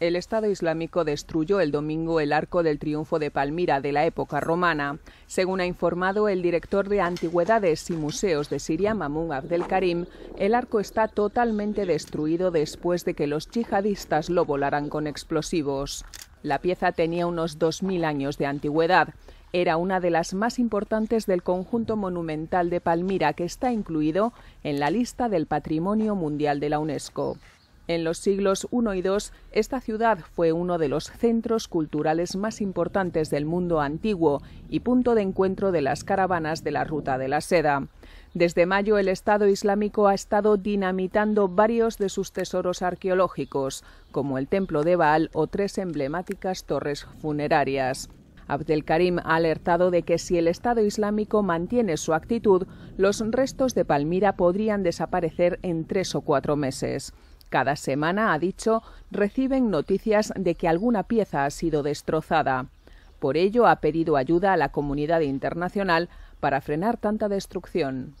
El Estado Islámico destruyó el domingo el Arco del Triunfo de Palmira de la época romana. Según ha informado el director de Antigüedades y Museos de Siria, Abdel Karim, el arco está totalmente destruido después de que los yihadistas lo volaran con explosivos. La pieza tenía unos 2.000 años de antigüedad. Era una de las más importantes del conjunto monumental de Palmira que está incluido en la lista del Patrimonio Mundial de la UNESCO. En los siglos I y II, esta ciudad fue uno de los centros culturales más importantes del mundo antiguo y punto de encuentro de las caravanas de la Ruta de la Seda. Desde mayo el Estado Islámico ha estado dinamitando varios de sus tesoros arqueológicos, como el Templo de Baal o tres emblemáticas torres funerarias. Abdel Karim ha alertado de que si el Estado Islámico mantiene su actitud, los restos de Palmira podrían desaparecer en tres o cuatro meses. Cada semana, ha dicho, reciben noticias de que alguna pieza ha sido destrozada. Por ello, ha pedido ayuda a la comunidad internacional para frenar tanta destrucción.